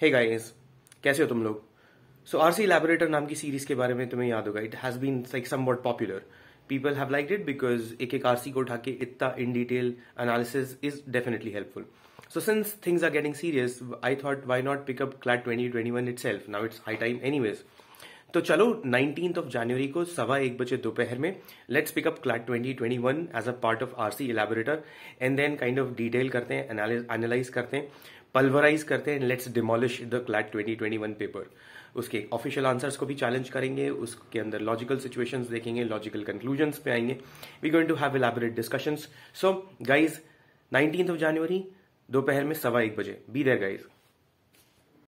hey guys कैसे हो तुम लोग सो आर सी लैबोरेटर नाम की सीरीज के बारे में तुम्हें याद होगा it has been like somewhat popular people have like it because एक एक आर सी को उठा के इतना in detail analysis is definitely helpful are getting serious I thought why not pick up CLAT twenty twenty one itself now it's high time anyways तो चलो nineteen of जनवरी को सवा एक बजे दोपहर में let's pick up CLAT twenty twenty one as a part of RC elaborator and then kind of detail करते हैं एनालाइज करते हैं पल्वराइज करते हैं let's demolish the CLAT twenty twenty one paper उसके ऑफिशियल आंसर्स को भी चैलेंज करेंगे उसके अंदर लॉजिकल सिचुएशंस देखेंगे लॉजिकल कंक्लूजन्स पे आएंगे we going to have elaborate discussions so guys nineteen of जनवरी दोपहर में सवा एक बजे बी देर गाइज